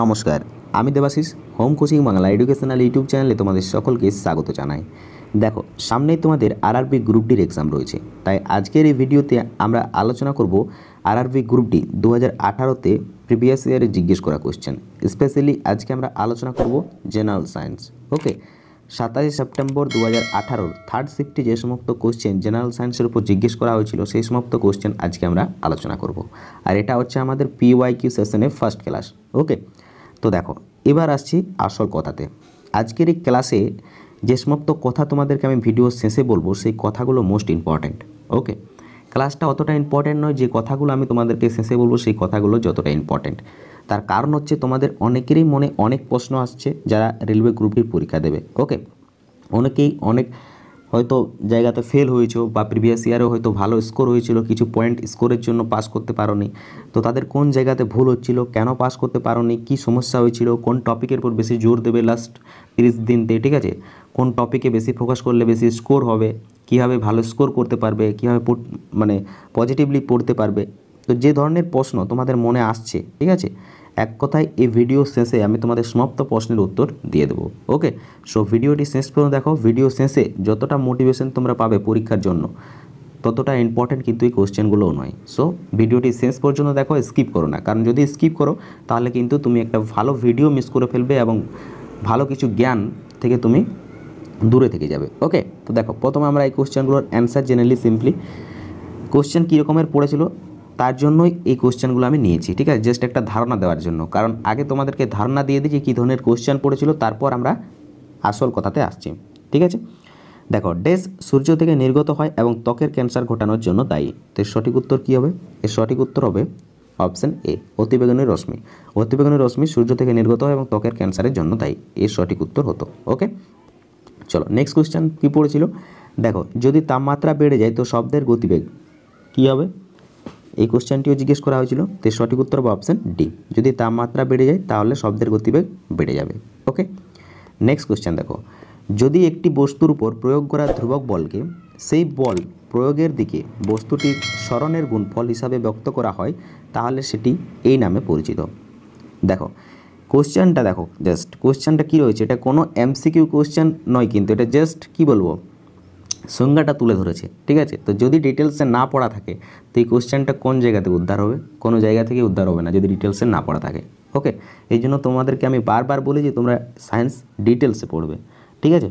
নমস্কার আমি Debashis Home Coaching Bangla educational YouTube চ্যানেলে তোমাদের সকলকে স্বাগত জানাই দেখো সামনেই তোমাদের আরআরবি গ্রুপ ডির এক্সাম রয়েছে তাই আজকের এই ভিডিওতে আমরা আলোচনা করব আরআরবি গ্রুপ ডি দু হাজার আঠারোতে প্রিভিয়াস ইয়ারে জিজ্ঞেস করা কোশ্চেন স্পেশালি আজকে আমরা আলোচনা করব জেনারেল সায়েন্স ওকে সাতাশে সেপ্টেম্বর দু হাজার আঠারোর থার্ড শিফটে যে সমস্ত কোশ্চেন জেনারেল সায়েন্সের উপর জিজ্ঞেস করা হয়েছিল সেই সমস্ত কোশ্চেন আজকে আমরা আলোচনা করব আর এটা হচ্ছে আমাদের পি ওয়াই কিউ সেশনের ফার্স্ট ক্লাস ওকে তো দেখো এবার আসছি আসল কথাতে আজকের এই ক্লাসে যে সমস্ত কথা তোমাদেরকে আমি ভিডিও শেষে বলবো সেই কথাগুলো মোস্ট ইম্পর্ট্যান্ট ওকে ক্লাসটা অতটা ইম্পর্ট্যান্ট নয় যে কথাগুলো আমি তোমাদেরকে শেষে বলবো সেই কথাগুলো যতটা ইম্পর্ট্যান্ট তার কারণ হচ্ছে তোমাদের অনেকেরই মনে অনেক প্রশ্ন আসছে যারা রেলওয়ে গ্রুপটির পরীক্ষা দেবে ওকে অনেকেই অনেক হয়তো জায়গাতে ফেল হয়েছো বা প্রিভিয়াস ইয়ারেও হয়তো ভালো স্কোর হয়েছিল কিছু পয়েন্ট স্কোরের জন্য পাস করতে পারোনি তো তাদের কোন জায়গাতে ভুল হচ্ছিল কেন পাস করতে পারোনি কি সমস্যা হয়েছিল কোন টপিকের উপর বেশি জোর দেবে লাস্ট তিরিশ দিনতে ঠিক আছে কোন টপিকে বেশি ফোকাস করলে বেশি স্কোর হবে কীভাবে ভালো স্কোর করতে পারবে কীভাবে মানে পজিটিভলি পড়তে পারবে তো যে ধরনের প্রশ্ন তোমাদের মনে আসছে ঠিক আছে এক কথায় এই ভিডিও শেষে আমি তোমাদের সমাপ্ত প্রশ্নের উত্তর দিয়ে দেবো ওকে সো ভিডিওটি শেষ পর্যন্ত দেখো ভিডিও শেষে যতটা মোটিভেশন তোমরা পাবে পরীক্ষার জন্য ততটা ইম্পর্টেন্ট কিন্তু এই কোশ্চেনগুলোও নয় সো ভিডিওটি শেষ পর্যন্ত দেখো স্কিপ করো না কারণ যদি স্কিপ করো তাহলে কিন্তু তুমি একটা ভালো ভিডিও মিস করে ফেলবে এবং ভালো কিছু জ্ঞান থেকে তুমি দূরে থেকে যাবে ওকে তো দেখো প্রথমে আমরা এই কোশ্চেনগুলোর অ্যান্সার জেনারেলি সিম্পলি কোশ্চেন কীরকমের পড়েছিল তার জন্যই এই কোশ্চেনগুলো আমি নিয়েছি ঠিক আছে জাস্ট একটা ধারণা দেওয়ার জন্য কারণ আগে তোমাদেরকে ধারণা দিয়ে দিয়েছি কী ধরনের কোশ্চেন পড়েছিল তারপর আমরা আসল কথাতে আসছি ঠিক আছে দেখো ডেস সূর্য থেকে নির্গত হয় এবং ত্বকের ক্যান্সার ঘটানোর জন্য দায়ী তো সঠিক উত্তর কী হবে এর সঠিক উত্তর হবে অপশান এ অতিবেগুনের রশ্মি অতিবেগুনের রশ্মি সূর্য থেকে নির্গত হয় এবং ত্বকের ক্যান্সারের জন্য দায়ী এর সঠিক উত্তর হতো ওকে চলো নেক্সট কোয়েশ্চেন কী পড়েছিল দেখো যদি তাপমাত্রা বেড়ে যায় তো শব্দের গতিবেগ কী হবে এই কোশ্চেনটিও জিজ্ঞেস করা হয়েছিল তো সঠিক উত্তর বা অপশান ডি যদি তাপমাত্রা বেড়ে যায় তাহলে শব্দের গতিবেগ বেড়ে যাবে ওকে নেক্সট কোশ্চেন দেখো যদি একটি বস্তুর উপর প্রয়োগ করা ধ্রুবক বলকে সেই বল প্রয়োগের দিকে বস্তুটির স্মরণের গুণফল হিসাবে ব্যক্ত করা হয় তাহলে সেটি এই নামে পরিচিত দেখো কোশ্চেনটা দেখো জাস্ট কোশ্চেনটা কী রয়েছে এটা কোনো এমসিকিউ কোশ্চেন নয় কিন্তু এটা জাস্ট কি বলবো সংজ্ঞাটা তুলে ধরেছে ঠিক আছে তো যদি ডিটেলসে না পড়া থাকে তো এই কোশ্চেনটা কোন জায়গা থেকে উদ্ধার হবে কোনো জায়গা থেকে উদ্ধার হবে না যদি ডিটেলসে না পড়া থাকে ওকে এই জন্য তোমাদেরকে আমি বারবার বলি যে তোমরা সায়েন্স ডিটেলসে পড়বে ঠিক আছে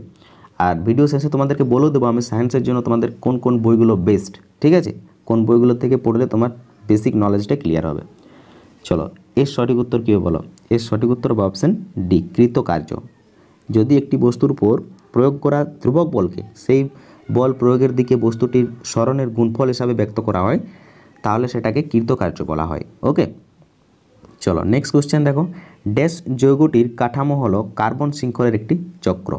আর ভিডিও শেষে তোমাদেরকে বলেও দেবো আমি সায়েন্সের জন্য তোমাদের কোন কোন বইগুলো বেস্ট ঠিক আছে কোন বইগুলো থেকে পড়লে তোমার বেসিক নলেজটা ক্লিয়ার হবে চলো এর সঠিক উত্তর কী বলো এর সঠিক উত্তর বা অপশান ডি কার্য যদি একটি বস্তুর উপর প্রয়োগ করা ধ্রুবক বলকে সেই বল প্রয়োগের দিকে বস্তুটির স্মরণের গুণফল হিসাবে ব্যক্ত করা হয় তাহলে সেটাকে কৃতকার্য বলা হয় ওকে চলো নেক্সট কোশ্চেন দেখো ড্যাশ যৌগটির কাঠামো হলো কার্বন শৃঙ্খলের একটি চক্র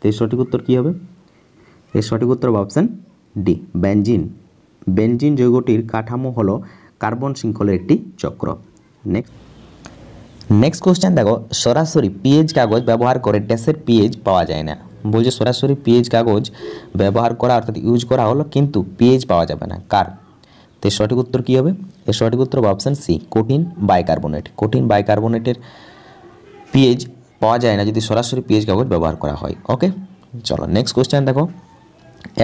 তো এর সঠিক উত্তর কী হবে এর সঠিক উত্তর অপশান ডি বেঞ্জিন বেঞ্জিন যৌগটির কাঠামো হলো কার্বন শৃঙ্খলের একটি চক্র নেক্সট নেক্সট কোশ্চেন দেখো সরাসরি পিএইচ কাগজ ব্যবহার করে ড্যাশের পিএইচ পাওয়া যায় না বলছে সরাসরি পেজ কাগজ ব্যবহার করা অর্থাৎ ইউজ করা হলো কিন্তু পেজ পাওয়া যাবে না কার তো সঠিক উত্তর কী হবে এর সঠিক উত্তর হবে অপশান সি কঠিন বাইকার্বোনেট কঠিন বাইকার্বোনেটের পেজ পাওয়া যায় না যদি সরাসরি পেজ কাগজ ব্যবহার করা হয় ওকে চলো নেক্সট কোয়েশ্চেন দেখো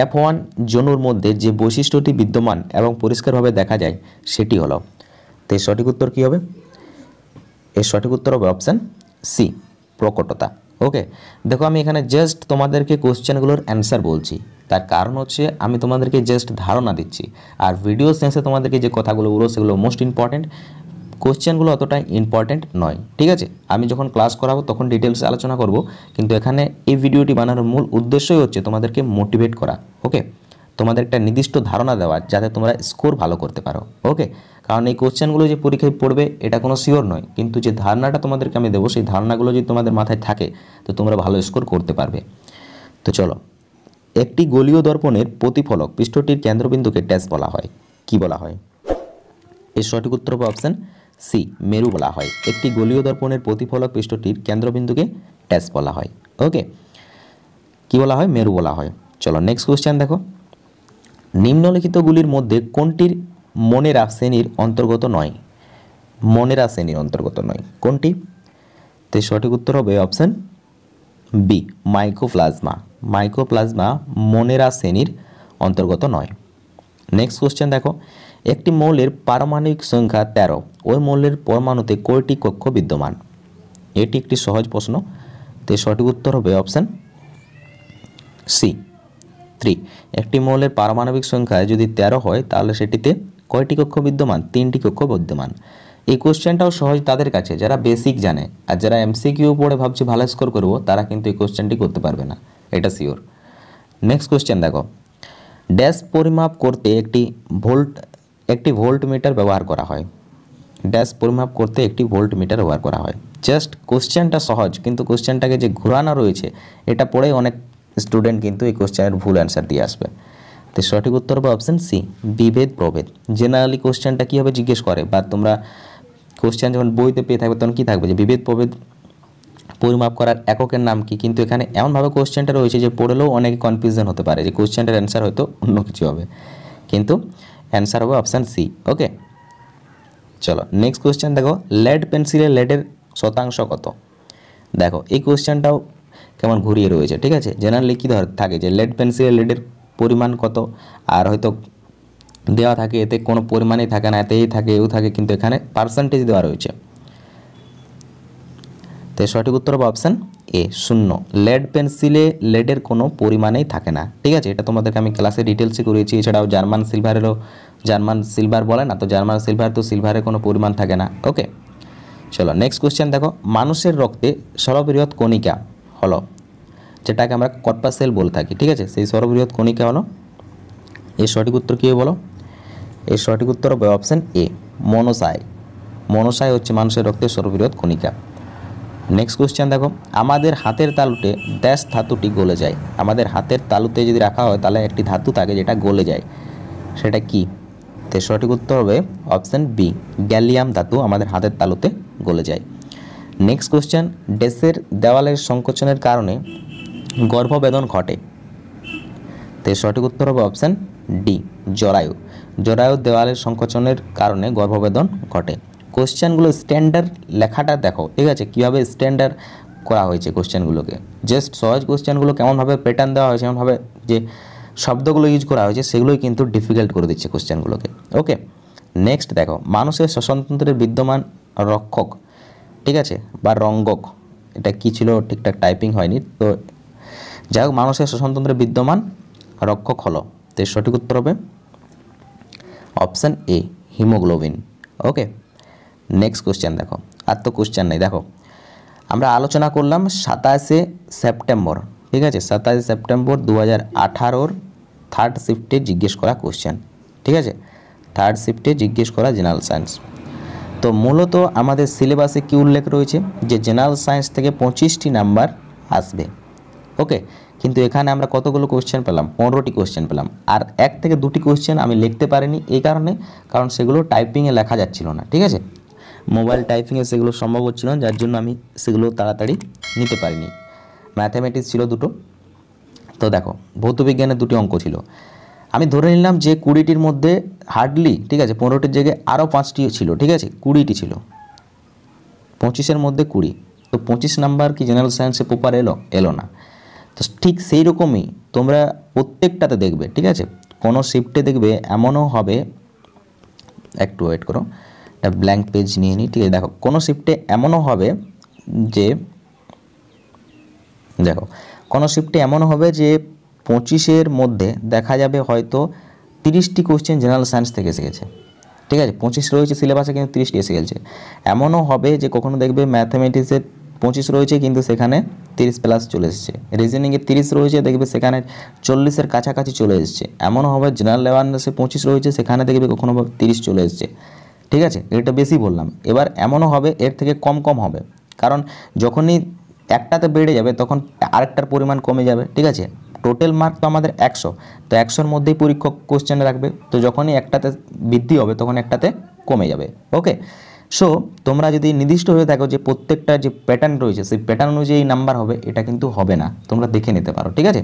এফ ওয়ান জনুর মধ্যে যে বৈশিষ্ট্যটি বিদ্যমান এবং পরিষ্কারভাবে দেখা যায় সেটি হলো তো এর সঠিক উত্তর কী হবে এর সঠিক উত্তর হবে অপশান সি প্রকটতা ওকে দেখো আমি এখানে জাস্ট তোমাদেরকে কোশ্চেনগুলোর অ্যান্সার বলছি তার কারণ হচ্ছে আমি তোমাদেরকে জাস্ট ধারণা দিচ্ছি আর ভিডিও সেন্সে তোমাদেরকে যে কথাগুলো বলবো সেগুলো মোস্ট ইম্পর্ট্যান্ট কোশ্চেনগুলো অতটা ইম্পর্ট্যান্ট নয় ঠিক আছে আমি যখন ক্লাস করাবো তখন ডিটেলসে আলোচনা করব কিন্তু এখানে এই ভিডিওটি বানানোর মূল উদ্দেশ্যই হচ্ছে তোমাদেরকে মোটিভেট করা ওকে তোমাদের একটা নির্দিষ্ট ধারণা দেওয়া যাতে তোমরা স্কোর ভালো করতে পারো ওকে কারণ এই কোশ্চেনগুলো যে পরীক্ষায় পড়বে এটা কোনো শিওর নয় কিন্তু যে ধারণাটা তোমাদেরকে আমি দেবো সেই ধারণাগুলো যদি তোমাদের মাথায় থাকে তো তোমরা ভালো স্কোর করতে পারবে তো চলো একটি গোলীয় দর্পণের প্রতিফলক পৃষ্ঠটির কেন্দ্রবিন্দুকে ট্যাস বলা হয় কি বলা হয় এর সঠিক উত্তর হবে অপশান সি মেরু বলা হয় একটি গোলীয় দর্পণের প্রতিফলক পৃষ্ঠটির কেন্দ্রবিন্দুকে ট্যাস বলা হয় ওকে কি বলা হয় মেরু বলা হয় চলো নেক্সট কোশ্চেন দেখো নিম্নলিখিতগুলির মধ্যে কোনটির মনেরা শ্রেণীর অন্তর্গত নয় মনেরা শ্রেণীর অন্তর্গত নয় কোনটি তো সঠিক উত্তর হবে option B mycoplasma plasma Monera শ্রেণীর অন্তর্গত নয় নেক্সট কোশ্চেন দেখো একটি মৌলের পারমাণবিক সংখ্যা ১৩ ওই মৌলের পরমাণুতে কয়টি কক্ষ বিদ্যমান এটি একটি সহজ প্রশ্ন তো সঠিক উত্তর হবে অপশান সি থ্রি একটি মৌলের পারমাণবিক সংখ্যা যদি ১৩ হয় তাহলে সেটিতে কয়টি কক্ষ বিদ্যমান তিনটি কক্ষ বিদ্যমান এই কোশ্চেনটাও সহজ তাদের কাছে যারা বেসিক জানে আর যারা এমসিকিউ পড়ে ভাবছে ভালো স্কোর করবো তারা কিন্তু এই কোশ্চেনটি করতে পারবে না এটা শিওর নেক্সট কোশ্চেন দেখো ড্যাশ পরিমাপ করতে একটি ভোল্ট একটি ভোল্ট মিটার ব্যবহার করা হয় ড্যাশ পরিমাপ করতে একটি ভোল্ট মিটার ব্যবহার করা হয় জাস্ট কোশ্চেনটা সহজ কিন্তু কোশ্চেনটাকে যে ঘোরানো রয়েছে এটা পড়ে অনেক স্টুডেন্ট কিন্তু এই কোশ্চেনের ভুল অ্যান্সার দিয়ে আসবে তো সঠিক উত্তর হবে অপশান সি বিভেদ প্রভেদ জেনারেলি কোশ্চেনটা কীভাবে জিজ্ঞেস করে বা তোমরা কোশ্চেন যখন বইতে পেয়ে থাকবে তখন কী থাকবে যে বিভেদ প্রভেদ পরিমাপ করার এককের নাম কি কিন্তু এখানে এমনভাবে কোশ্চেনটা রয়েছে যে পড়লেও অনেকে কনফিউশন হতে পারে যে কোশ্চেনটার অ্যান্সার হয়তো অন্য কিছু হবে কিন্তু অ্যান্সার হবে অপশান সি ওকে চলো নেক্সট কোশ্চেন দেখো লেড পেন্সিলের লেডের শতাংশ কত দেখো এই কোশ্চেনটাও কেমন ঘুরিয়ে রয়েছে ঠিক আছে জেনারেলি কী ধর থাকে যে লেড পেন্সিলের লেডের পরিমাণ কত আর হয়তো দেওয়া থাকে এতে কোনো পরিমাণই থাকে না এতেই থাকে এও থাকে কিন্তু এখানে পার্সেন্টেজ দেওয়া রয়েছে তো সঠিক উত্তর হবে অপশান এ শূন্য লেড পেন্সিলে লেডের কোনো পরিমাণেই থাকে না ঠিক আছে এটা তোমাদেরকে আমি ক্লাসে ডিটেলসে করিয়েছি এছাড়াও জার্মান সিলভারেরও জার্মান সিলভার বলে না তো জার্মান সিলভার তো সিলভারের কোনো পরিমাণ থাকে না ওকে চলো নেক্সট কোশ্চেন দেখো মানুষের রক্তে সর্ববৃহৎ কণিকা হলো যেটাকে আমরা কটপা সেল বলে থাকি ঠিক আছে সেই সর্ববৃহৎ কণিকা হলো এর সঠিক উত্তর কী বলো এর সঠিক উত্তর হবে অপশান এ মনসায় মনসায় হচ্ছে মানুষের রক্তের সর্ববৃহৎ কণিকা নেক্সট কোশ্চেন দেখো আমাদের হাতের তালুতে ড্যাশ ধাতুটি গলে যায় আমাদের হাতের তালুতে যদি রাখা হয় তাহলে একটি ধাতু থাকে যেটা গলে যায় সেটা কি তো সঠিক উত্তর হবে অপশান বি গ্যালিয়াম ধাতু আমাদের হাতের তালুতে গলে যায় নেক্সট কোশ্চেন ড্যাশের দেওয়ালের সংকোচনের কারণে গর্ভবেদন ঘটে তে সঠিক উত্তর হবে অপশান ডি জরায়ু জরায়ু দেওয়ালের সংকোচনের কারণে গর্ভবেদন ঘটে কোশ্চেনগুলো স্ট্যান্ডার্ড লেখাটা দেখো ঠিক আছে কীভাবে স্ট্যান্ডার্ড করা হয়েছে কোশ্চেনগুলোকে জাস্ট সহজ কোশ্চেনগুলো কেমনভাবে প্যাটার্ন দেওয়া হয়েছে এমনভাবে যে শব্দগুলো ইউজ করা হয়েছে সেগুলোই কিন্তু ডিফিকাল্ট করে দিচ্ছে কোশ্চেনগুলোকে ওকে নেক্সট দেখো মানুষের শ্বসনতন্ত্রের বিদ্যমান রক্ষক ঠিক আছে বা রঙ্গক এটা কি ছিল ঠিকঠাক টাইপিং হয়নি তো যাই হোক মানুষের শ্বসনতন্ত্রে বিদ্যমান রক্ষক হলো তো সঠিক উত্তর হবে option A haemoglobin okay next question দেখো আর তো কোশ্চেন নেই দেখো আমরা আলোচনা করলাম সাতাশে সেপ্টেম্বর ঠিক আছে সাতাশে সেপ্টেম্বর দু হাজার আঠারোর থার্ড শিফটে জিজ্ঞেস করা কোশ্চেন ঠিক আছে থার্ড শিফটে জিজ্ঞেস করা জেনারেল সায়েন্স তো মূলত আমাদের সিলেবাসে কি উল্লেখ রয়েছে যে জেনারেল সায়েন্স থেকে পঁচিশটি নাম্বার আসবে ওকে কিন্তু এখানে আমরা কতগুলো কোশ্চেন পেলাম পনেরোটি কোশ্চেন পেলাম আর এক থেকে দুটি কোশ্চেন আমি লিখতে পারিনি এই কারণে কারণ সেগুলো টাইপিংয়ে লেখা যাচ্ছিল না ঠিক আছে মোবাইল টাইপিংয়ে সেগুলো সম্ভব হচ্ছিল না যার জন্য আমি সেগুলো তাড়াতাড়ি নিতে পারিনি ম্যাথামেটিক্স ছিল দুটো তো দেখো ভৌতবিজ্ঞানের দুটি অঙ্ক ছিল আমি ধরে নিলাম যে কুড়িটির মধ্যে হার্ডলি ঠিক আছে পনেরোটির জায়গায় আরও পাঁচটি ছিল ঠিক আছে কুড়িটি ছিল পঁচিশের মধ্যে কুড়ি তো পঁচিশ নাম্বার কি জেনারেল সায়েন্সে পেপার এলো এলো না তো ঠিক সেই রকমই তোমরা প্রত্যেকটাতে দেখবে ঠিক আছে কোনো শিফটে দেখবে এমনও হবে একটু ওয়েট করো একটা ব্ল্যাঙ্ক পেজ নিয়ে নিই ঠিক আছে দেখো কোনো শিফটে এমনও হবে যে দেখো কোনো শিফটে এমনও হবে যে পঁচিশের মধ্যে দেখা যাবে হয়তো তিরিশটি কোশ্চেন জেনারেল সায়েন্স থেকে এসে গেছে ঠিক আছে পঁচিশ রয়েছে সিলেবাসে কিন্তু তিরিশটি এসে গেছে এমনও হবে যে কখনো দেখবে ম্যাথামেটিক্সের পঁচিশ রয়েছে কিন্তু সেখানে তিরিশ প্লাস চলে এসেছে রিজনিংয়ে তিরিশ রয়েছে দেখবে সেখানে চল্লিশের কাছাকাছি চলে এসছে এমনও হবে জেনারেল অ্যাওয়ারনেসে পঁচিশ রয়েছে সেখানে দেখবে কখনো তিরিশ চলে এসেছে ঠিক আছে এটা বেশি বললাম এবার এমনও হবে এর থেকে কম কম হবে কারণ যখনই একটাতে বেড়ে যাবে তখন আরেকটার পরিমাণ কমে যাবে ঠিক আছে টোটাল মার্ক তো আমাদের একশো তো একশোর মধ্যেই পরীক্ষক কোশ্চেন রাখবে তো যখনই একটাতে বৃদ্ধি হবে তখন একটাতে কমে যাবে ওকে সো তোমরা যদি নির্দিষ্ট হয়ে থাকো যে প্রত্যেকটা যে প্যাটার্ন রয়েছে সেই প্যাটার্ন অনুযায়ী নাম্বার হবে এটা কিন্তু হবে না তোমরা দেখে নিতে পারো ঠিক আছে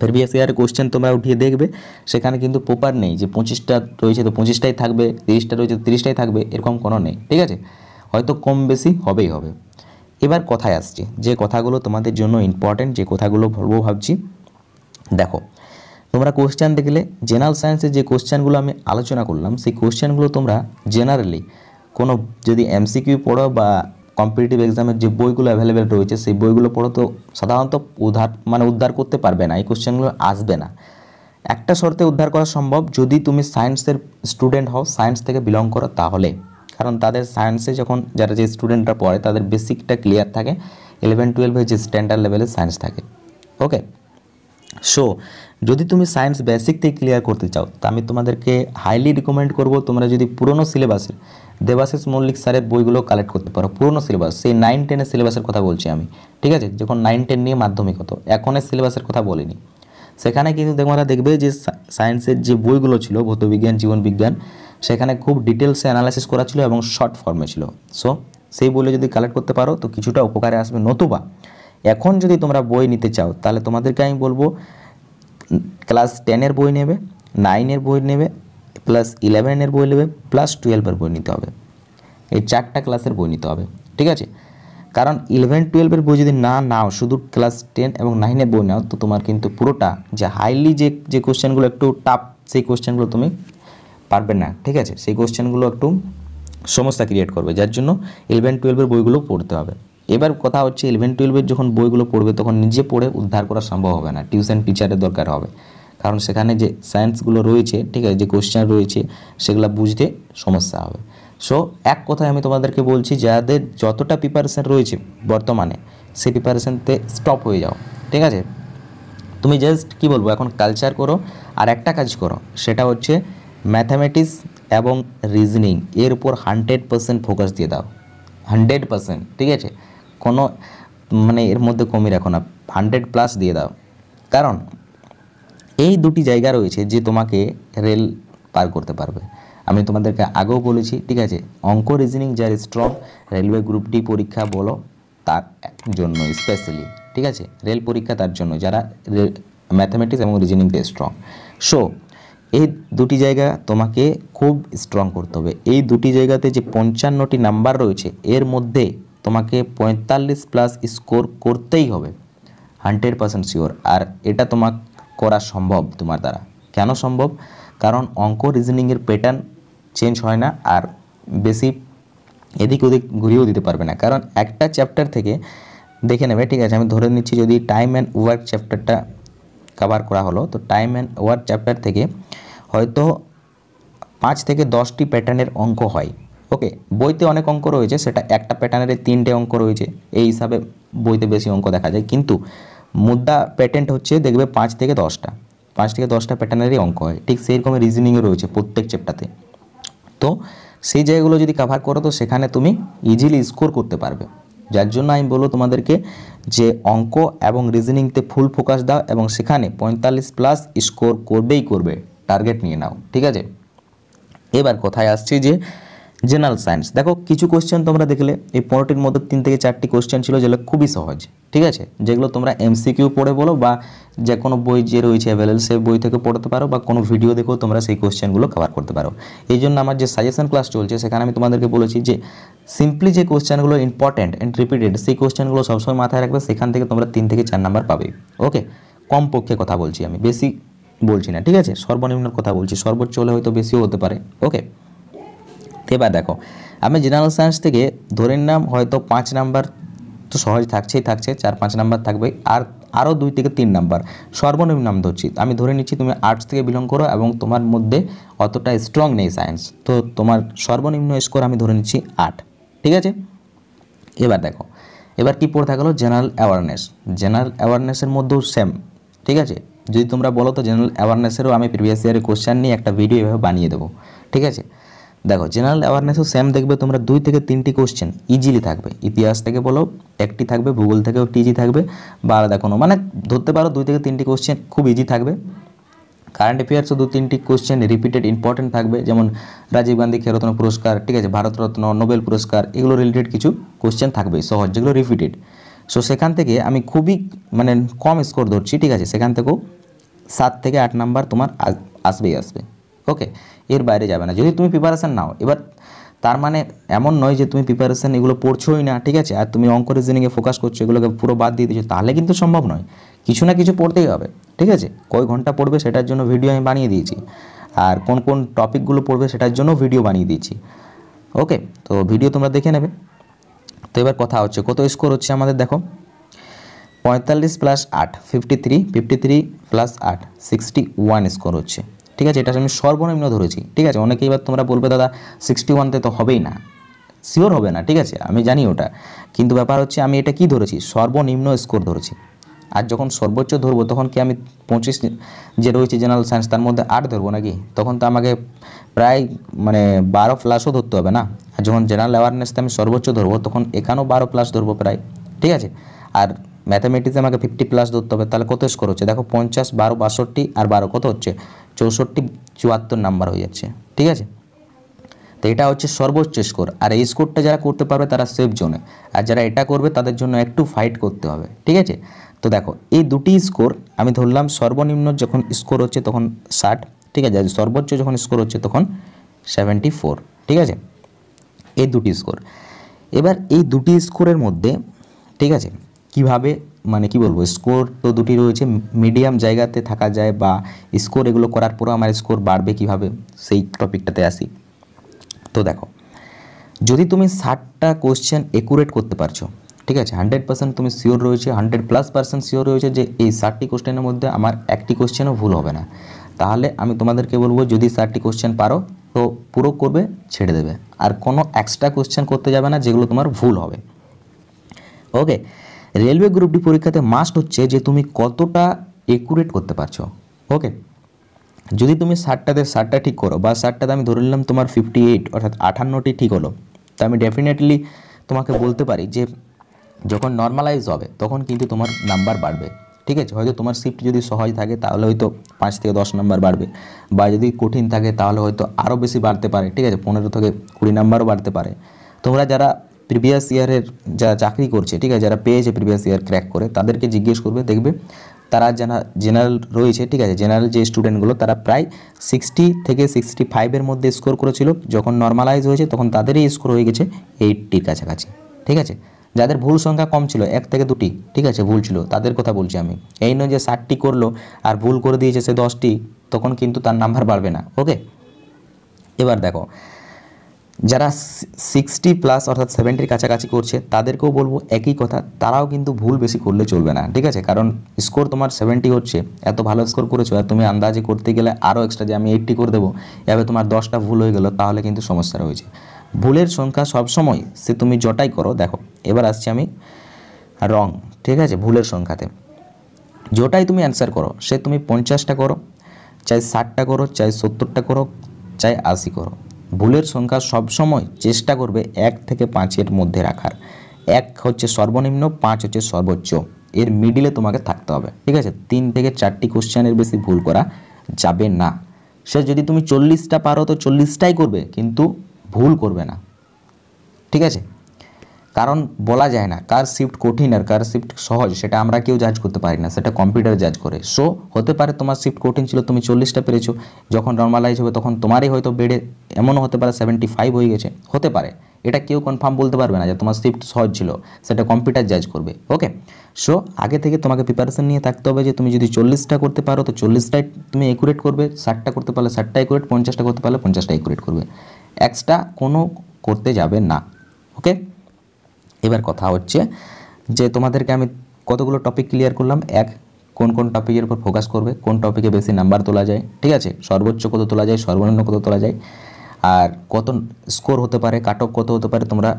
প্রিভিয়াস ইয়ার কোশ্চেন তোমরা উঠিয়ে দেখবে সেখানে কিন্তু প্রপার নেই যে পঁচিশটা রয়েছে তো পঁচিশটাই থাকবে তিরিশটা রয়েছে তো তিরিশটাই থাকবে এরকম কোনো নেই ঠিক আছে হয়তো কম বেশি হবেই হবে এবার কথায় আসছি যে কথাগুলো তোমাদের জন্য ইম্পর্টেন্ট যে কথাগুলো বলবো ভাবছি দেখো তোমরা কোশ্চেন দেখলে জেনারেল সায়েন্সের যে কোশ্চেনগুলো আমি আলোচনা করলাম সেই কোশ্চেনগুলো তোমরা জেনারেলি কোনো যদি এমসিকিউ পড়ো বা কম্পিটিটিভ এক্সামের যে বইগুলো অ্যাভেলেবেল রয়েছে সেই বইগুলো পড়ো তো সাধারণত উদ্ধার মানে উদ্ধার করতে পারবে না এই কোশ্চেনগুলো আসবে না একটা শর্তে উদ্ধার করা সম্ভব যদি তুমি সায়েন্সের স্টুডেন্ট হও সায়েন্স থেকে বিলং করো তাহলে কারণ তাদের সায়েন্সে যখন যারা যে স্টুডেন্টরা পড়ে তাদের বেসিকটা ক্লিয়ার থাকে ইলেভেন টুয়েলভে যে স্ট্যান্ডার্ড লেভেলে সায়েন্স থাকে ওকে সো যদি তুমি সায়েন্স বেসিক থেকে ক্লিয়ার করতে চাও তা আমি তোমাদেরকে হাইলি রিকমেন্ড করব তোমরা যদি পুরনো সিলেবাসের দেবাশিস মল্লিক স্যারের বইগুলো কালেক্ট করতে পারো পুরনো সিলেবাস সেই নাইন টেনের সিলেবাসের কথা বলছি আমি ঠিক আছে যখন নাইন টেন নিয়ে মাধ্যমিক হতো এখনের সিলেবাসের কথা বলিনি সেখানে কিন্তু তোমরা দেখবে যে সায়েন্সের যে বইগুলো ছিল ভৌতবিজ্ঞান জীবনবিজ্ঞান সেখানে খুব ডিটেলসে অ্যানালাইসিস করা ছিল এবং শর্ট ফর্মে ছিল সো সেই বইগুলো যদি কালেক্ট করতে পারো তো কিছুটা উপকারে আসবে নতুবা এখন যদি তোমরা বই নিতে চাও তাহলে তোমাদেরকে আমি বলবো ক্লাস টেনের বই নেবে নাইনের বই নেবে প্লাস ইলেভেনের বই নেবে প্লাস টুয়েলভের বই নিতে হবে এই চারটা ক্লাসের বই নিতে হবে ঠিক আছে কারণ ইলেভেন টুয়েলভের বই যদি না নাও শুধু ক্লাস টেন এবং নাইনের বই নাও তো তোমার কিন্তু পুরোটা যে হাইলি যে যে কোশ্চেনগুলো একটু টাফ সেই কোশ্চেনগুলো তুমি পারবে না ঠিক আছে সেই কোশ্চেনগুলো একটু সমস্যা ক্রিয়েট করবে যার জন্য ইলেভেন টুয়েলভের বইগুলো পড়তে হবে এবার কথা হচ্ছে ইলেভেন টুয়েলভের যখন বইগুলো পড়বে তখন নিজে পড়ে উদ্ধার করা সম্ভব হবে না টিউশন টিচারের দরকার হবে কারণ সেখানে যে সায়েন্সগুলো রয়েছে ঠিক আছে যে কোশ্চেন রয়েছে সেগুলো বুঝতে সমস্যা হবে সো এক কথায় আমি তোমাদেরকে বলছি যাদের যতটা প্রিপারেশান রয়েছে বর্তমানে সেই প্রিপারেশানতে স্টপ হয়ে যাও ঠিক আছে তুমি জাস্ট কি বলবো এখন কালচার করো আর একটা কাজ করো সেটা হচ্ছে ম্যাথামেটিক্স এবং রিজনিং এর উপর হান্ড্রেড পার্সেন্ট ফোকাস দিয়ে দাও হান্ড্রেড পার্সেন্ট ঠিক আছে কোনো মানে এর মধ্যে কমই রাখো না হান্ড্রেড প্লাস দিয়ে দাও কারণ এই দুটি জায়গা রয়েছে যে তোমাকে রেল পার করতে পারবে আমি তোমাদেরকে আগেও বলেছি ঠিক আছে অঙ্ক রিজনিং যার স্ট্রং রেলওয়ে গ্রুপ ডি পরীক্ষা বলো তার জন্য স্পেশালি ঠিক আছে রেল পরীক্ষা তার জন্য যারা ম্যাথামেটিক্স এবং রিজনিংতে স্ট্রং সো এই দুটি জায়গা তোমাকে খুব স্ট্রং করতে হবে এই দুটি জায়গাতে যে পঞ্চান্নটি নাম্বার রয়েছে এর মধ্যে তোমাকে পঁয়তাল্লিশ প্লাস স্কোর করতেই হবে হান্ড্রেড পার্সেন্ট শিওর আর এটা তোমাকে করা সম্ভব তোমার দ্বারা কেন সম্ভব কারণ অঙ্ক রিজনিংয়ের প্যাটার্ন চেঞ্জ হয় না আর বেশি এদিক ওদিক ঘুরিয়েও দিতে পারবে না কারণ একটা চ্যাপ্টার থেকে দেখে নেবে ঠিক আছে আমি ধরে নিচ্ছি যদি টাইম অ্যান্ড ওয়ার্ক চ্যাপ্টারটা কভার করা হলো তো টাইম অ্যান্ড ওয়ার্ক চ্যাপ্টার থেকে হয়তো পাঁচ থেকে দশটি প্যাটার্নের অঙ্ক হয় ওকে বইতে অনেক অঙ্ক রয়েছে সেটা একটা প্যাটার্নের তিনটে অঙ্ক রয়েছে এই হিসাবে বইতে বেশি অঙ্ক দেখা যায় কিন্তু মুদ্রা প্যাটেন্ট হচ্ছে দেখবে পাঁচ থেকে দশটা পাঁচ থেকে দশটা প্যাটার্নেরই অঙ্ক হয় ঠিক সেই রকমের রিজনিংও রয়েছে প্রত্যেক চ্যাপ্টাতে তো সেই জায়গাগুলো যদি কাভার করো তো সেখানে তুমি ইজিলি স্কোর করতে পারবে যার জন্য আমি বলবো তোমাদেরকে যে অঙ্ক এবং রিজনিংতে ফুল ফোকাস দাও এবং সেখানে পঁয়তাল্লিশ প্লাস স্কোর করবেই করবে টার্গেট নিয়ে নাও ঠিক আছে এবার কথায় আসছি যে জেনারেল সায়েন্স দেখো কিছু কোশ্চেন তোমরা দেখলে এই পনেরোটির মধ্যে তিন থেকে চারটি কোশ্চেন ছিল যেগুলো খুবই সহজ ঠিক আছে যেগুলো তোমরা এমসিকিউ পড়ে বলো বা যে কোনো বই যে রয়েছে অ্যাভেলেবল সেই বই থেকে পড়তে পারো বা কোনো ভিডিও দেখো তোমরা সেই কোশ্চেনগুলো কভার করতে পারো এই জন্য আমার যে সাজেশন ক্লাস চলছে সেখানে আমি তোমাদেরকে বলেছি যে সিম্পলি যে কোশ্চেনগুলো ইম্পর্ট্যান্ট অ্যান্ড রিপিটেড সেই কোশ্চেনগুলো সবসময় মাথায় রাখবে সেখান থেকে তোমরা তিন থেকে চার নাম্বার পাবে ওকে কম পক্ষে কথা বলছি আমি বেশি বলছি না ঠিক আছে সর্বনিম্নের কথা বলছি সর্বোচ্চ হলে হয়তো বেশিও হতে পারে ওকে এবার দেখো আমি জেনারেল সায়েন্স থেকে ধরে নিলাম হয়তো পাঁচ নাম্বার তো সহজ থাকছেই থাকছে চার পাঁচ নাম্বার থাকবে আর আরও দুই থেকে তিন নাম্বার সর্বনিম্ন নাম ধরছি আমি ধরে নিচ্ছি তুমি আর্টস থেকে বিলং করো এবং তোমার মধ্যে অতটা স্ট্রং নেই সায়েন্স তো তোমার সর্বনিম্ন স্কোর আমি ধরে নিচ্ছি আট ঠিক আছে এবার দেখো এবার কি পড়ে থাকলো জেনারেল অ্যাওয়ারনেস জেনারেল অ্যাওয়ারনেসের মধ্যেও সেম ঠিক আছে যদি তোমরা বলো তো জেনারেল অ্যাওয়ারনেসেরও আমি প্রিভিয়াস ইয়ারের কোশ্চেন নিয়ে একটা ভিডিও এভাবে বানিয়ে দেবো ঠিক আছে দেখো জেনারেল অ্যাওয়ারনেসও সেম দেখবে তোমরা দুই থেকে তিনটি কোশ্চেন ইজিলি থাকবে ইতিহাস থেকে বলো একটি থাকবে ভূগোল থেকেও একটি ইজি থাকবে বা আলাদা কোনো মানে ধরতে পারো দুই থেকে তিনটি কোশ্চেন খুব ইজি থাকবে কারেন্ট অ্যাফেয়ার্সও দু তিনটি কোশ্চেন রিপিটেড ইম্পর্টেন্ট থাকবে যেমন রাজীব গান্ধী খেরত্ন পুরস্কার ঠিক আছে ভারতরত্ন নোবেল পুরস্কার এগুলো রিলেটেড কিছু কোশ্চেন থাকবে সহজ যেগুলো রিপিটেড সো সেখান থেকে আমি খুবই মানে কম স্কোর ধরছি ঠিক আছে সেখান থেকেও সাত থেকে আট নাম্বার তোমার আসবেই আসবে ওকে এর বাইরে যাবে না যদি তুমি প্রিপারেশান নাও এবার তার মানে এমন নয় যে তুমি প্রিপারেশান এগুলো পড়ছোই না ঠিক আছে আর তুমি অঙ্ক রিজনিংয়ে ফোকাস করছো এগুলোকে পুরো বাদ দিয়ে দিচ্ছ তাহলে কিন্তু সম্ভব নয় কিছু না কিছু পড়তেই হবে ঠিক আছে কয় ঘন্টা পড়বে সেটার জন্য ভিডিও আমি বানিয়ে দিয়েছি আর কোন কোন টপিকগুলো পড়বে সেটার জন্য ভিডিও বানিয়ে দিয়েছি ওকে তো ভিডিও তোমরা দেখে নেবে তো এবার কথা হচ্ছে কত স্কোর হচ্ছে আমাদের দেখো পঁয়তাল্লিশ প্লাস আট fifty three fifty three plus আট সিক্সটি ওয়ান স্কোর হচ্ছে ঠিক আছে এটা আমি সর্বনিম্ন ধরেছি ঠিক আছে অনেকে এবার তোমরা বলবে দাদা সিক্সটি ওয়ানতে তো হবেই না শিওর হবে না ঠিক আছে আমি জানি ওটা কিন্তু ব্যাপার হচ্ছে আমি এটা কি ধরেছি সর্বনিম্ন স্কোর ধরেছি আর যখন সর্বোচ্চ ধরবো তখন কি আমি পঁচিশ যে রয়েছে জেনারেল সায়েন্স তার মধ্যে আট ধরবো নাকি তখন তো আমাকে প্রায় মানে বারো প্লাসও ধরতে হবে না আর যখন জেনারেল অ্যাওয়ারনেসতে আমি সর্বোচ্চ ধরবো তখন এখানেও বারো প্লাস ধরবো প্রায় ঠিক আছে আর ম্যাথামেটিক্সে আমাকে ফিফটি প্লাস ধরতে হবে তাহলে কত স্কোর হচ্ছে দেখো পঞ্চাশ বারো বাষট্টি আর বারো কত হচ্ছে চৌষট্টি চুয়াত্তর নাম্বার হয়ে যাচ্ছে ঠিক আছে তো এটা হচ্ছে সর্বোচ্চ স্কোর আর এই স্কোরটা যারা করতে পারবে তারা সেফ জোনে আর যারা এটা করবে তাদের জন্য একটু ফাইট করতে হবে ঠিক আছে তো দেখো এই দুটি স্কোর আমি ধরলাম সর্বনিম্ন যখন স্কোর হচ্ছে তখন ষাট ঠিক আছে সর্বোচ্চ যখন স্কোর হচ্ছে তখন সেভেন্টি ফোর ঠিক আছে এই দুটি স্কোর এবার এই দুটি স্কোরের মধ্যে ঠিক আছে কিভাবে মানে কি বলবো স্কোর তো দুটি রয়েছে মিডিয়াম জায়গাতে থাকা যায় বা স্কোর এগুলো করার পরও আমার স্কোর বাড়বে কিভাবে সেই টপিকটাতে আসি তো দেখো যদি তুমি ষাটটা কোশ্চেন একুরেট করতে পারছো ঠিক আছে হান্ড্রেড পার্সেন্ট তুমি শিওর রয়েছে হান্ড্রেড প্লাস পার্সেন্ট শিওর রয়েছে যে এই ষাটটি কোশ্চেনের মধ্যে আমার একটি কোশ্চেনও ভুল হবে না তাহলে আমি তোমাদেরকে বলবো যদি ষাটটি কোশ্চেন পারো তো পুরো করবে ছেড়ে দেবে আর কোনো এক্সট্রা কোশ্চেন করতে যাবে না যেগুলো তোমার ভুল হবে ওকে রেলওয়ে গ্রুপ ডি পরীক্ষাতে মাস্ট হচ্ছে যে তুমি কতটা একুরেট করতে পারছো ওকে যদি তুমি ষাটটাতে ষাটটা ঠিক করো বা ষাটটাতে আমি ধরে নিলাম তোমার ফিফটি এইট অর্থাৎ আঠান্নটি ঠিক হলো তো আমি ডেফিনেটলি তোমাকে বলতে পারি যে যখন নর্মালাইজ হবে তখন কিন্তু তোমার নাম্বার বাড়বে ঠিক আছে হয়তো তোমার শিফট যদি সহজ থাকে তাহলে হয়তো পাঁচ থেকে দশ নাম্বার বাড়বে বা যদি কঠিন থাকে তাহলে হয়তো আরও বেশি বাড়তে পারে ঠিক আছে পনেরো থেকে কুড়ি নাম্বারও বাড়তে পারে তোমরা যারা প্রিভিয়াস ইয়ারের যারা চাকরি করছে ঠিক আছে যারা পেয়েছে প্রিভিয়াস ইয়ার ক্র্যাক করে তাদেরকে জিজ্ঞেস করবে দেখবে তারা যারা জেনারেল রয়েছে ঠিক আছে জেনারেল যে স্টুডেন্টগুলো তারা প্রায় সিক্সটি থেকে সিক্সটি ফাইভের মধ্যে স্কোর করেছিল যখন নর্মালাইজ হয়েছে তখন তাদেরই স্কোর হয়ে গেছে এইটটির কাছাকাছি ঠিক আছে যাদের ভুল সংখ্যা কম ছিল এক থেকে দুটি ঠিক আছে ভুল ছিল তাদের কথা বলছি আমি এই নয় যে ষাটটি করলো আর ভুল করে দিয়েছে সে দশটি তখন কিন্তু তার নাম্বার বাড়বে না ওকে এবার দেখো যারা সিক্সটি প্লাস অর্থাৎ সেভেন্টির কাছাকাছি করছে তাদেরকেও বলবো একই কথা তারাও কিন্তু ভুল বেশি করলে চলবে না ঠিক আছে কারণ স্কোর তোমার সেভেন্টি হচ্ছে এত ভালো স্কোর করেছো আর তুমি আন্দাজে করতে গেলে আরও এক্সট্রা যে আমি এইটটি করে দেবো এভাবে তোমার দশটা ভুল হয়ে গেলো তাহলে কিন্তু সমস্যা রয়েছে ভুলের সংখ্যা সবসময় সে তুমি জটাই করো দেখো এবার আসছি আমি রং ঠিক আছে ভুলের সংখ্যাতে জটাই তুমি অ্যান্সার করো সে তুমি পঞ্চাশটা করো চাই ষাটটা করো চাই সত্তরটা করো চাই আশি করো ভুলের সংখ্যা সবসময় চেষ্টা করবে এক থেকে পাঁচের মধ্যে রাখার এক হচ্ছে সর্বনিম্ন পাঁচ হচ্ছে সর্বোচ্চ এর মিডিলে তোমাকে থাকতে হবে ঠিক আছে তিন থেকে চারটি কোশ্চেনের বেশি ভুল করা যাবে না সে যদি তুমি চল্লিশটা পারো তো চল্লিশটাই করবে কিন্তু ভুল করবে না ঠিক আছে কারণ বলা যায় না কার শিফট কঠিন আর কার শিফট সহজ সেটা আমরা কেউ জাজ করতে পারি না সেটা কম্পিউটার জাজ করে সো হতে পারে তোমার শিফট কঠিন ছিল তুমি চল্লিশটা পেরেছো যখন নর্মালাইজ হবে তখন তোমারই হয়তো বেড়ে এমনও হতে পারে সেভেন্টি ফাইভ হয়ে গেছে হতে পারে এটা কেউ কনফার্ম বলতে পারবে না যে তোমার শিফট সহজ ছিল সেটা কম্পিউটার জাজ করবে ওকে সো আগে থেকে তোমাকে প্রিপারেশন নিয়ে থাকতে হবে যে তুমি যদি চল্লিশটা করতে পারো তো চল্লিশটাই তুমি একুরেট করবে ষাটটা করতে পারলে ষাটটা একুরেট পঞ্চাশটা করতে পারলে পঞ্চাশটা একুরেট করবে এক্সট্রা কোনো করতে যাবে না ওকে এবার কথা হচ্ছে যে তোমাদেরকে আমি কতগুলো টপিক ক্লিয়ার করলাম এক কোন কোন টপিকের উপর ফোকাস করবে কোন টপিকে বেশি নাম্বার তোলা যায় ঠিক আছে সর্বোচ্চ কত তোলা যায় সর্বনিম্ন কত তোলা যায় আর কত স্কোর হতে পারে কাট কত হতে পারে তোমরা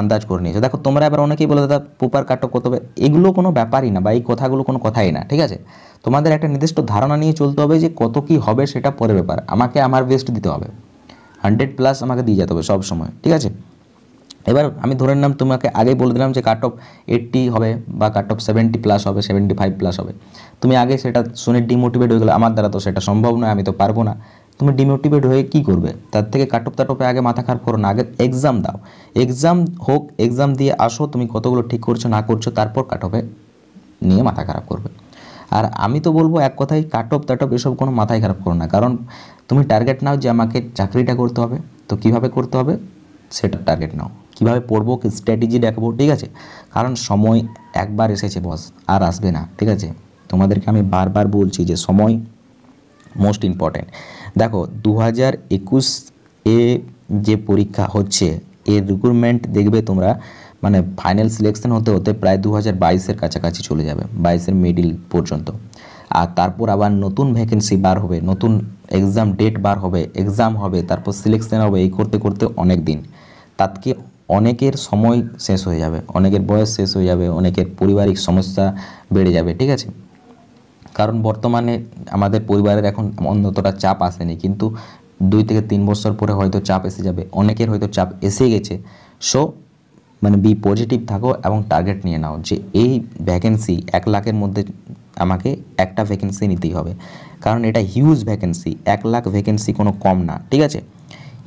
আন্দাজ করে নিয়েছো দেখো তোমরা এবার অনেকেই বলে দাদা পোপার কাটক কত হবে এগুলো কোনো ব্যাপারই না বা এই কথাগুলো কোনো কথাই না ঠিক আছে তোমাদের একটা নির্দিষ্ট ধারণা নিয়ে চলতে হবে যে কত কি হবে সেটা পরের ব্যাপার আমাকে আমার বেস্ট দিতে হবে হান্ড্রেড প্লাস আমাকে দিয়ে যেতে হবে সব সময় ঠিক আছে এবার আমি ধরে নিলাম তোমাকে আগেই বলে দিলাম যে কাট অফ এইটটি হবে বা কাট অফ সেভেন্টি প্লাস হবে সেভেন্টি ফাইভ প্লাস হবে তুমি আগে সেটা শুনে ডিমোটিভেট হয়ে গেলে আমার দ্বারা তো সেটা সম্ভব নয় আমি তো পারবো না তুমি ডিমোটিভেট হয়ে কি করবে তার থেকে কাট অফ তাটপে আগে মাথা খারাপ করো না আগে এক্সাম দাও এক্সাম হোক এক্সাম দিয়ে আসো তুমি কতগুলো ঠিক করছো না করছো তারপর কাট অফে নিয়ে মাথা খারাপ করবে আর আমি তো বলবো এক কথাই কাট অফ তাটপ এসব কোনো মাথায় খারাপ করো না কারণ তুমি টার্গেট নাও যে আমাকে চাকরিটা করতে হবে তো কিভাবে করতে হবে সেটা টার্গেট নাও কিভাবে পড়বো স্ট্র্যাটেজি দেখাবো ঠিক আছে কারণ সময় একবার এসেছে বস আর আসবে না ঠিক আছে তোমাদেরকে আমি বারবার বলছি যে সময় মোস্ট ইম্পর্ট্যান্ট দেখো দু হাজার একুশ এ যে পরীক্ষা হচ্ছে এর রিক্রুটমেন্ট দেখবে তোমরা মানে ফাইনাল সিলেকশন হতে হতে প্রায় দু হাজার বাইশের কাছাকাছি চলে যাবে বাইশের মিডিল পর্যন্ত আর তারপর আবার নতুন ভ্যাকেন্সি বার হবে নতুন এক্সাম ডেট বার হবে এক্সাম হবে তারপর সিলেকশন হবে এই করতে করতে অনেক দিন তাতকে অনেকের সময় শেষ হয়ে যাবে অনেকের বয়স শেষ হয়ে যাবে অনেকের পারিবারিক সমস্যা বেড়ে যাবে ঠিক আছে কারণ বর্তমানে আমাদের পরিবারের এখন অন্যতটা চাপ আসেনি কিন্তু দুই থেকে তিন বছর পরে হয়তো চাপ এসে যাবে অনেকের হয়তো চাপ এসে গেছে সো মানে বি পজিটিভ থাকো এবং টার্গেট নিয়ে নাও যে এই ভ্যাকেন্সি এক লাখের মধ্যে আমাকে একটা ভ্যাকেন্সি নিতেই হবে কারণ এটা হিউজ ভ্যাকেন্সি এক লাখ ভ্যাকেন্সি কোনো কম না ঠিক আছে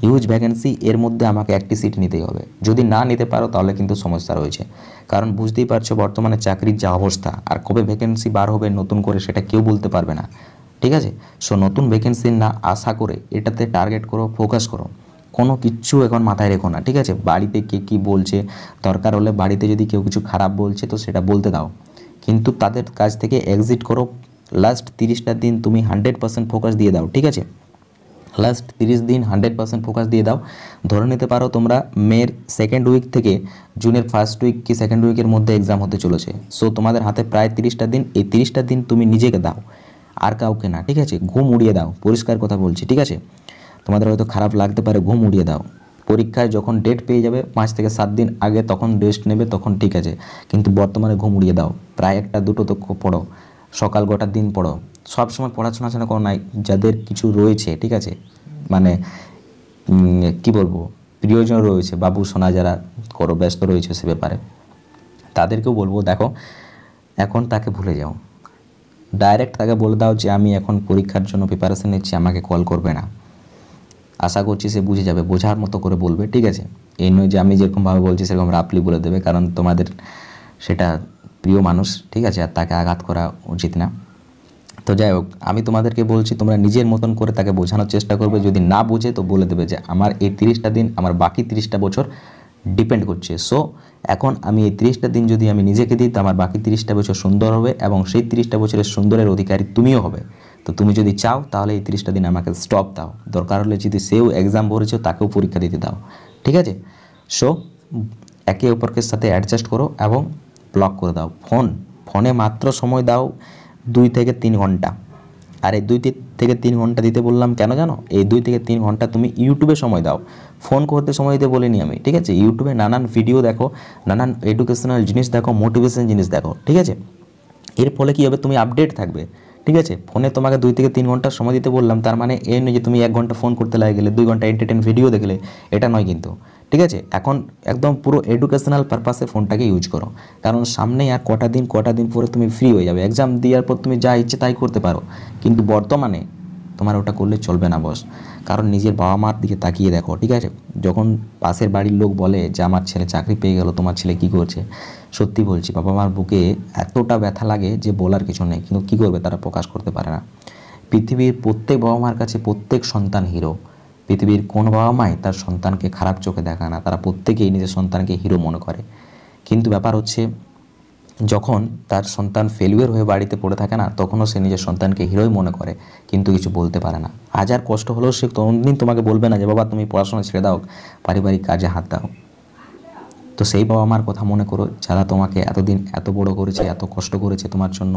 হিউজ ভ্যাকেন্সি এর মধ্যে আমাকে একটি সিট নিতেই হবে যদি না নিতে পারো তাহলে কিন্তু সমস্যা রয়েছে কারণ বুঝতেই পারছো বর্তমানে চাকরির যা অবস্থা আর কবে ভ্যাকেন্সি বার হবে নতুন করে সেটা কেউ বলতে পারবে না ঠিক আছে সো নতুন ভ্যাকেন্সি না আশা করে এটাতে টার্গেট করো ফোকাস করো কোনো কিচ্ছু এখন মাথায় রেখো না ঠিক আছে বাড়িতে কে কী বলছে দরকার হলে বাড়িতে যদি কেউ কিছু খারাপ বলছে তো সেটা বলতে দাও কিন্তু তাদের কাছ থেকে এক্সিট করো লাস্ট তিরিশটা দিন তুমি হান্ড্রেড পার্সেন্ট ফোকাস দিয়ে দাও ঠিক আছে লাস্ট তিরিশ দিন হান্ড্রেড পার্সেন্ট ফোকাস দিয়ে দাও ধরে নিতে পারো তোমরা মের সেকেন্ড উইক থেকে জুনের ফার্স্ট উইক কি সেকেন্ড উইকের মধ্যে এক্সাম হতে চলেছে সো তোমাদের হাতে প্রায় তিরিশটা দিন এই তিরিশটা দিন তুমি নিজেকে দাও আর কাউকে না ঠিক আছে ঘুম উড়িয়ে দাও পরিষ্কার কথা বলছি ঠিক আছে তোমাদের হয়তো খারাপ লাগতে পারে ঘুম উড়িয়ে দাও পরীক্ষায় যখন ডেট পেয়ে যাবে পাঁচ থেকে সাত দিন আগে তখন রেস্ট নেবে তখন ঠিক আছে কিন্তু বর্তমানে ঘুম উড়িয়ে দাও প্রায় একটা দুটো তো পড়ো সকাল গোটার দিন পড়ো সবসময় পড়াশোনা ছাড়া করো নাই যাদের কিছু রয়েছে ঠিক আছে মানে কি বলবো প্রিয়জন রয়েছে বাবু সোনা যারা করো ব্যস্ত রয়েছে সে ব্যাপারে তাদেরকেও বলবো দেখো এখন তাকে ভুলে যাও ডাইরেক্ট তাকে বলে দাও যে আমি এখন পরীক্ষার জন্য প্রিপারেশান নিচ্ছি আমাকে কল করবে না আশা করছি সে বুঝে যাবে বোঝার মতো করে বলবে ঠিক আছে এই নয় যে আমি যেরকমভাবে বলছি সেরকম রাপলি বলে দেবে কারণ তোমাদের সেটা প্রিয় মানুষ ঠিক আছে আর তাকে আঘাত করা উচিত না তো যাই হোক আমি তোমাদেরকে বলছি তোমরা নিজের মতন করে তাকে বোঝানোর চেষ্টা করবে যদি না বোঝে তো বলে দেবে যে আমার এই তিরিশটা দিন আমার বাকি তিরিশটা বছর ডিপেন্ড করছে সো এখন আমি এই তিরিশটা দিন যদি আমি নিজেকে দিই তো আমার বাকি তিরিশটা বছর সুন্দর হবে এবং সেই তিরিশটা বছরের সুন্দরের অধিকারী তুমিও হবে তো তুমি যদি চাও তাহলে এই তিরিশটা দিন আমাকে স্টপ দাও দরকার হলে যদি সেও এক্সাম ভরেছ তাকেও পরীক্ষা দিতে দাও ঠিক আছে সো একে অপরকে সাথে অ্যাডজাস্ট করো এবং ব্লক করে দাও ফোন ফোনে মাত্র সময় দাও দুই থেকে তিন ঘন্টা আর এই দুই থেকে তিন ঘন্টা দিতে বললাম কেন জানো এই দুই থেকে তিন ঘন্টা তুমি ইউটিউবে সময় দাও ফোন করতে সময় দিতে বলিনি আমি ঠিক আছে ইউটিউবে নানান ভিডিও দেখো নানান এডুকেশনাল জিনিস দেখো মোটিভেশন জিনিস দেখো ঠিক আছে এর ফলে কী হবে তুমি আপডেট থাকবে ঠিক আছে ফোনে তোমাকে দুই থেকে তিন ঘন্টা সময় দিতে বললাম তার মানে এই নয় যে তুমি এক ঘন্টা ফোন করতে লাগে গেলে দুই ঘন্টা এন্টারটেন ভিডিও দেখলে এটা নয় কিন্তু ঠিক আছে এখন একদম পুরো এডুকেশনাল পারপাসে ফোনটাকে ইউজ করো কারণ সামনে আর কটা দিন কটা দিন পরে তুমি ফ্রি হয়ে যাবে এক্সাম দেওয়ার পর তুমি যা ইচ্ছে তাই করতে পারো কিন্তু বর্তমানে তোমার ওটা করলে চলবে না বস কারণ নিজের বাবা মার দিকে তাকিয়ে দেখো ঠিক আছে যখন পাশের বাড়ির লোক বলে যে আমার ছেলে চাকরি পেয়ে গেল তোমার ছেলে কি করছে সত্যি বলছি বাবা মার বুকে এতটা ব্যথা লাগে যে বলার কিছু নেই কিন্তু কী করবে তারা প্রকাশ করতে পারে না পৃথিবীর প্রত্যেক বাবা মার কাছে প্রত্যেক সন্তান হিরো পৃথিবীর কোন বাবা মাই তার সন্তানকে খারাপ চোখে দেখা না তারা প্রত্যেকেই নিজের সন্তানকে হিরো মনে করে কিন্তু ব্যাপার হচ্ছে যখন তার সন্তান ফেলুয়ার হয়ে বাড়িতে পড়ে থাকে না তখনও সে নিজের সন্তানকে হিরোই মনে করে কিন্তু কিছু বলতে পারে না আজ আর কষ্ট হলেও সে দিন তোমাকে বলবে না যে বাবা তুমি পড়াশোনা ছেড়ে দাও পারিবারিক কাজে হাত দাও তো সেই বাবা মার কথা মনে করো যারা তোমাকে এতদিন এত বড় করেছে এত কষ্ট করেছে তোমার জন্য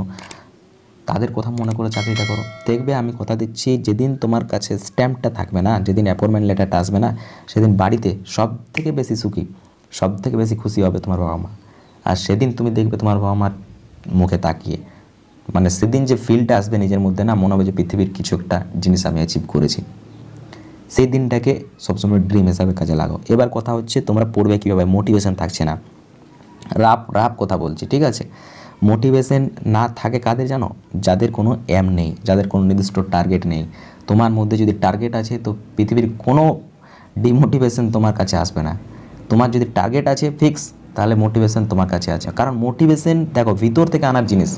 তাদের কথা মনে করে চাকরিটা করো দেখবে আমি কথা দিচ্ছি যেদিন তোমার কাছে স্ট্যাম্পটা থাকবে না যেদিন অ্যাপয়েন্টমেন্ট লেটারটা আসবে না সেদিন বাড়িতে সব থেকে বেশি সুখী সব থেকে বেশি খুশি হবে তোমার বাবা মা আর সেদিন তুমি দেখবে তোমার বাবা মার মুখে তাকিয়ে মানে সেদিন যে ফিলটা আসবে নিজের মধ্যে না মনে হবে যে পৃথিবীর কিছু একটা জিনিস আমি অ্যাচিভ করেছি সেই দিনটাকে সবসময় ড্রিম হিসাবে কাজে লাগাও এবার কথা হচ্ছে তোমরা পড়বে কীভাবে মোটিভেশন থাকছে না রাপ রাপ কথা বলছি ঠিক আছে মোটিভেশন না থাকে কাদের জানো যাদের কোনো অ্যাম নেই যাদের কোনো নির্দিষ্ট টার্গেট নেই তোমার মধ্যে যদি টার্গেট আছে তো পৃথিবীর কোনো ডিমোটিভেশন তোমার কাছে আসবে না তোমার যদি টার্গেট আছে ফিক্স তাহলে মোটিভেশন তোমার কাছে আছে কারণ মোটিভেশন দেখো ভিতর থেকে আনার জিনিস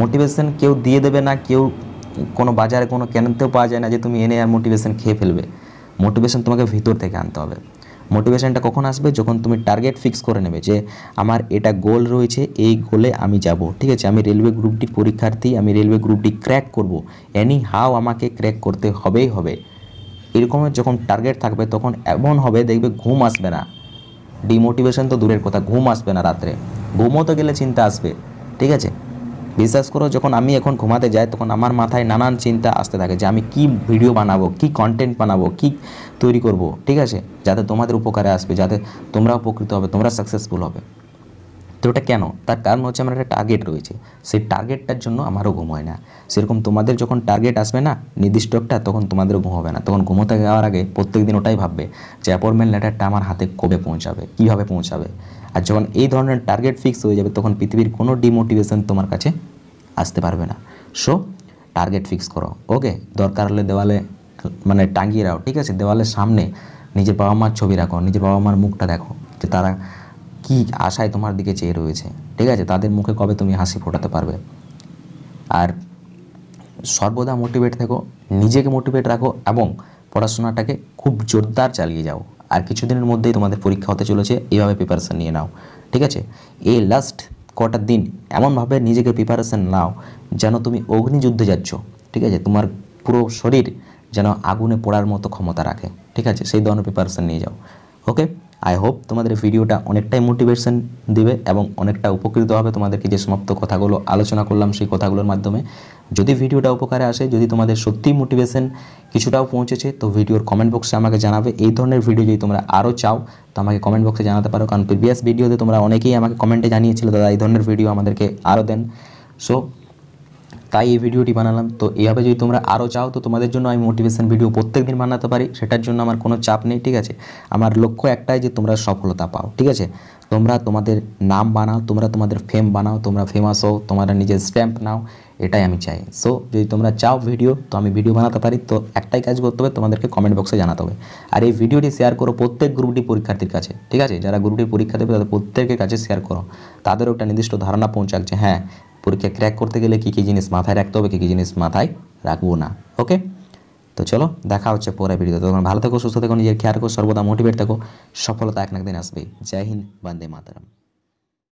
মোটিভেশন কেউ দিয়ে দেবে না কেউ কোনো বাজারে কোনো কেনতেও পাওয়া যায় না যে তুমি এনে আর মোটিভেশন খেয়ে ফেলবে মোটিভেশন তোমাকে ভিতর থেকে আনতে হবে মোটিভেশানটা কখন আসবে যখন তুমি টার্গেট ফিক্স করে নেবে যে আমার এটা গোল রয়েছে এই গোলে আমি যাব ঠিক আছে আমি রেলওয়ে গ্রুপটি পরীক্ষার্থী আমি রেলওয়ে গ্রুপটি ক্র্যাক করব এনি হাও আমাকে ক্র্যাক করতে হবেই হবে এরকমের যখন টার্গেট থাকবে তখন এমন হবে দেখবে ঘুম আসবে না ডিমোটিভেশন তো দূরের কথা ঘুম আসবে না রাত্রে ঘুমোতে গেলে চিন্তা আসবে ঠিক আছে বিশ্বাস করো যখন আমি এখন ঘুমাতে যাই তখন আমার মাথায় নানান চিন্তা আসতে থাকে যে আমি কি ভিডিও বানাবো কি কন্টেন্ট বানাবো কি তৈরি করব ঠিক আছে যাতে তোমাদের উপকারে আসবে যাতে তোমরা উপকৃত হবে তোমরা সাকসেসফুল হবে তো ওটা কেন তার কারণ হচ্ছে আমার একটা টার্গেট রয়েছে সেই টার্গেটটার জন্য আমারও ঘুম হয় না সেরকম তোমাদের যখন টার্গেট আসবে না নির্দিষ্ট একটা তখন তোমাদেরও ঘুম হবে না তখন ঘুমোতে যাওয়ার আগে প্রত্যেক দিন ওটাই ভাববে যে অ্যাপয়েন্টমেন্ট লেটারটা আমার হাতে কবে পৌঁছাবে কীভাবে পৌঁছাবে আর যখন এই ধরনের টার্গেট ফিক্স হয়ে যাবে তখন পৃথিবীর কোনো ডিমোটিভেশন তোমার কাছে আসতে পারবে না সো টার্গেট ফিক্স করো ওকে দরকার হলে দেওয়ালে মানে টাঙিয়ে রাখো ঠিক আছে দেওয়ালের সামনে নিজের বাবা মার ছবি রাখো নিজের বাবা মার মুখটা দেখো যে তারা কি আশায় তোমার দিকে চেয়ে রয়েছে ঠিক আছে তাদের মুখে কবে তুমি হাসি ফোটাতে পারবে আর সর্বদা মোটিভেট থেকো নিজেকে মোটিভেট রাখো এবং পড়াশোনাটাকে খুব জোরদার চালিয়ে যাও আর কিছুদিনের মধ্যেই তোমাদের পরীক্ষা হতে চলেছে এইভাবে প্রিপারেশান নিয়ে নাও ঠিক আছে এই লাস্ট কটা দিন এমনভাবে নিজেকে প্রিপারেশান নাও যেন তুমি অগ্নিযুদ্ধে যাচ্ছ ঠিক আছে তোমার পুরো শরীর যেন আগুনে পড়ার মতো ক্ষমতা রাখে ঠিক আছে সেই ধরনের প্রিপারেশান নিয়ে যাও ওকে আই হোপ তোমাদের ভিডিওটা অনেকটাই মোটিভেশন দিবে এবং অনেকটা উপকৃত হবে তোমাদেরকে যে সমাপ্ত কথাগুলো আলোচনা করলাম সেই কথাগুলোর মাধ্যমে যদি ভিডিওটা উপকারে আসে যদি তোমাদের সত্যিই মোটিভেশন কিছুটাও পৌঁছেছে তো ভিডিওর কমেন্ট বক্সে আমাকে জানাবে এই ধরনের ভিডিও যদি তোমরা আরও চাও তো আমাকে কমেন্ট বক্সে জানাতে পারো কারণ প্রিভিয়াস ভিডিওতে তোমরা অনেকেই আমাকে কমেন্টে জানিয়েছিল দাদা এই ধরনের ভিডিও আমাদেরকে আরও দেন সো তাই এই ভিডিওটি বানালাম তো এইভাবে যদি তোমরা আরও চাও তো তোমাদের জন্য আমি মোটিভেশান ভিডিও প্রত্যেক দিন বানাতে পারি সেটার জন্য আমার কোনো চাপ নেই ঠিক আছে আমার লক্ষ্য একটাই যে তোমরা সফলতা পাও ঠিক আছে তোমরা তোমাদের নাম বানাও তোমরা তোমাদের ফেম বানাও তোমরা ফেমাস হও তোমরা নিজের স্ট্যাম্প নাও এটাই আমি চাই সো যদি তোমরা চাও ভিডিও তো আমি ভিডিও বানাতে পারি তো একটাই কাজ করতে হবে তোমাদেরকে কমেন্ট বক্সে জানাতে হবে আর এই ভিডিওটি শেয়ার করো প্রত্যেক গ্রুপটি পরীক্ষার্থীর কাছে ঠিক আছে যারা গ্রুপটি পরীক্ষা দেবে তাদের প্রত্যেকের কাছে শেয়ার করো তাদেরও একটা নির্দিষ্ট ধারণা পৌঁছাক যে হ্যাঁ পরীক্ষা ক্র্যাক করতে গেলে কী কী জিনিস মাথায় রাখতে হবে কী কী জিনিস মাথায় রাখবো না ওকে তো চলো দেখা হচ্ছে পরে ভিডিও তখন ভালো থেকো সুস্থ থেকো নিজের খেয়াল রাখো সর্বদা মোটিভেট থাকো সফলতা এক না একদিন আসবে জয় হিন্দ বন্দে মাতারাম